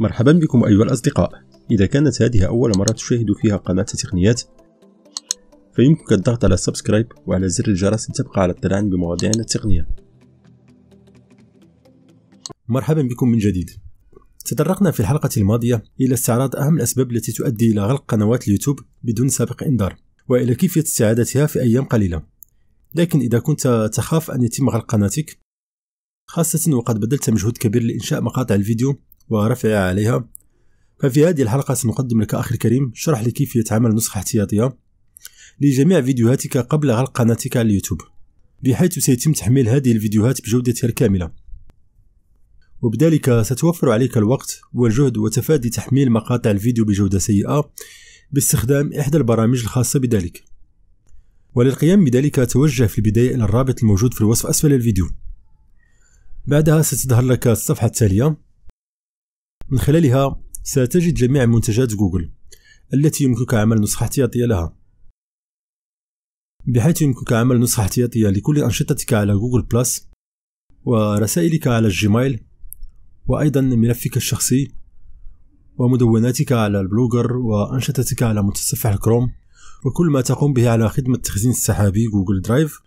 مرحبا بكم أيها الأصدقاء إذا كانت هذه أول مرة تشاهد فيها قناة تقنيات فيمكنك الضغط على سبسكرايب وعلى زر الجرس لتبقى على اطلاع بمواضيعنا التقنية مرحبا بكم من جديد تطرقنا في الحلقة الماضية إلى استعراض أهم الأسباب التي تؤدي إلى غلق قنوات اليوتيوب بدون سابق إنذار وإلى كيفية استعادتها في أيام قليلة لكن إذا كنت تخاف أن يتم غلق قناتك خاصة وقد بذلت مجهود كبير لإنشاء مقاطع الفيديو ورفع عليها ففي هذه الحلقة سنقدم لك أخي الكريم شرح لكيفية عمل نسخة احتياطية لجميع فيديوهاتك قبل غلق قناتك على اليوتيوب بحيث سيتم تحميل هذه الفيديوهات بجودتها الكاملة وبذلك ستوفر عليك الوقت والجهد وتفادي تحميل مقاطع الفيديو بجودة سيئة باستخدام إحدى البرامج الخاصة بذلك وللقيام بذلك توجه في البداية إلى الرابط الموجود في الوصف أسفل الفيديو بعدها ستظهر لك الصفحة التالية من خلالها ستجد جميع منتجات جوجل التي يمكنك عمل نسخة احتياطية لها بحيث يمكنك عمل نسخة احتياطية لكل أنشطتك على جوجل بلس ورسائلك على الجيميل وأيضا ملفك الشخصي ومدوناتك على البلوجر وأنشطتك على متصفح الكروم وكل ما تقوم به على خدمة التخزين السحابي جوجل درايف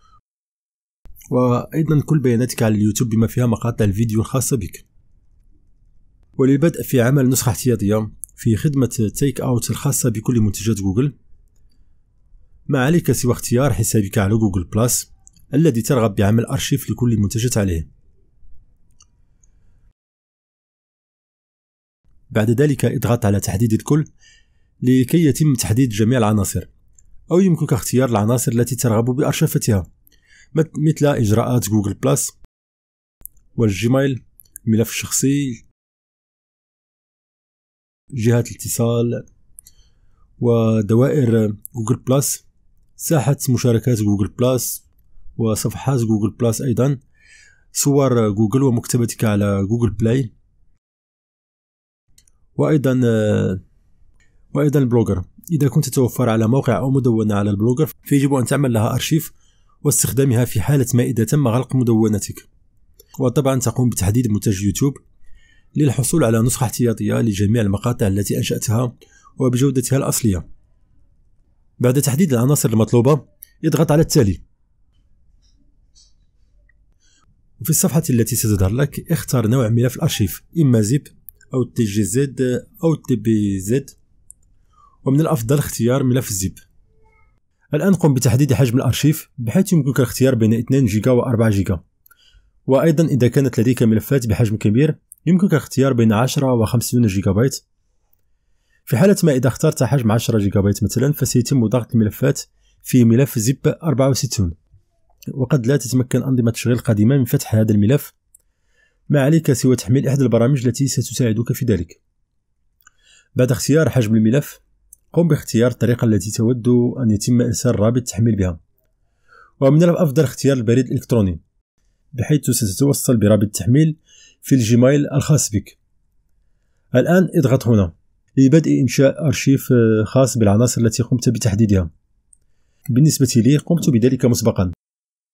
وأيضا كل بياناتك على اليوتيوب بما فيها مقاطع الفيديو الخاصة بك وللبدء في عمل نسخة احتياطية في خدمة تيك أوت الخاصة بكل منتجات جوجل ما عليك سوى اختيار حسابك على جوجل بلس الذي ترغب بعمل أرشيف لكل منتجات عليه بعد ذلك اضغط على تحديد الكل لكي يتم تحديد جميع العناصر أو يمكنك اختيار العناصر التي ترغب بأرشفتها مثل إجراءات جوجل بلس والجيميل الملف الشخصي جهات الاتصال ودوائر جوجل بلس ساحة مشاركات جوجل بلس وصفحات جوجل بلس أيضا صور جوجل ومكتبتك على جوجل بلاي وأيضا وأيضا البلوجر إذا كنت تتوفر على موقع أو مدونة على البلوجر فيجب أن تعمل لها أرشيف واستخدامها في حالة ما إذا تم غلق مدونتك وطبعا تقوم بتحديد منتج يوتيوب للحصول على نسخة احتياطية لجميع المقاطع التي أنشأتها وبجودتها الأصلية بعد تحديد العناصر المطلوبة اضغط على التالي وفي الصفحة التي ستظهر لك اختار نوع ملف الأرشيف إما زيب أو تي جي زد أو تي بي زد ومن الأفضل اختيار ملف الزيب الآن قم بتحديد حجم الأرشيف بحيث يمكنك الاختيار بين 2 جيجا و 4 جيجا وأيضا إذا كانت لديك ملفات بحجم كبير يمكنك اختيار بين 10 و 50 جيجا بايت في حالة ما إذا اخترت حجم 10 جيجا بايت مثلا فسيتم ضغط الملفات في ملف زب 64 وقد لا تتمكن أنظمة التشغيل القديمة من فتح هذا الملف ما عليك سوى تحميل إحدى البرامج التي ستساعدك في ذلك بعد اختيار حجم الملف قم باختيار الطريقة التي تود أن يتم إرسال رابط التحميل بها ومن الأفضل اختيار البريد الإلكتروني بحيث ستتوصل برابط التحميل في الجيميل الخاص بك الآن اضغط هنا لبدء إنشاء أرشيف آه، خاص بالعناصر التي قمت بتحديدها بالنسبة لي قمت بذلك مسبقا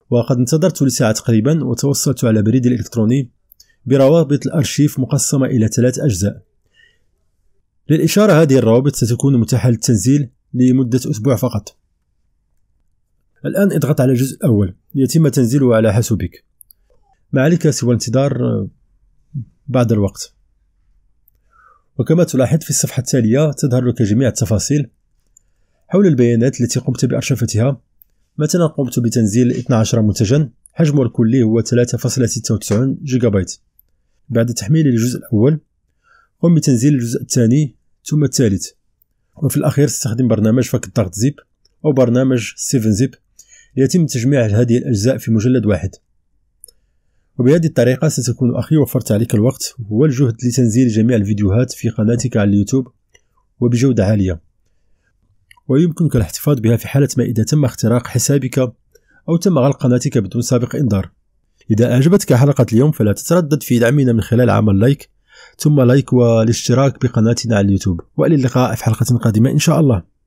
وقد انتظرت لساعة تقريبا وتوصلت على بريدي الإلكتروني بروابط الأرشيف مقسمة إلى ثلاث أجزاء للإشارة هذه الروابط ستكون متاحة للتنزيل لمدة أسبوع فقط الآن اضغط على الجزء الأول ليتم تنزيله على حاسوبك ما عليك سوى الانتظار آه، بعد الوقت وكما تلاحظ في الصفحة التالية تظهر لك جميع التفاصيل حول البيانات التي قمت بأرشفتها مثلا قمت بتنزيل 12 منتجا حجمه الكلي هو 3.96 جيجا بايت بعد تحميل الجزء الأول قم بتنزيل الجزء الثاني ثم الثالث وفي الأخير استخدم برنامج فك الضغط زيب أو برنامج 7 زيب ليتم تجميع هذه الأجزاء في مجلد واحد وبهذه الطريقة ستكون أخي وفرت عليك الوقت والجهد لتنزيل جميع الفيديوهات في قناتك على اليوتيوب وبجودة عالية ويمكنك الاحتفاظ بها في حالة ما إذا تم اختراق حسابك أو تم غلق قناتك بدون سابق إنذار إذا أعجبتك حلقة اليوم فلا تتردد في دعمنا من خلال عمل لايك ثم لايك والاشتراك بقناتنا على اليوتيوب وإلى اللقاء في حلقة قادمة إن شاء الله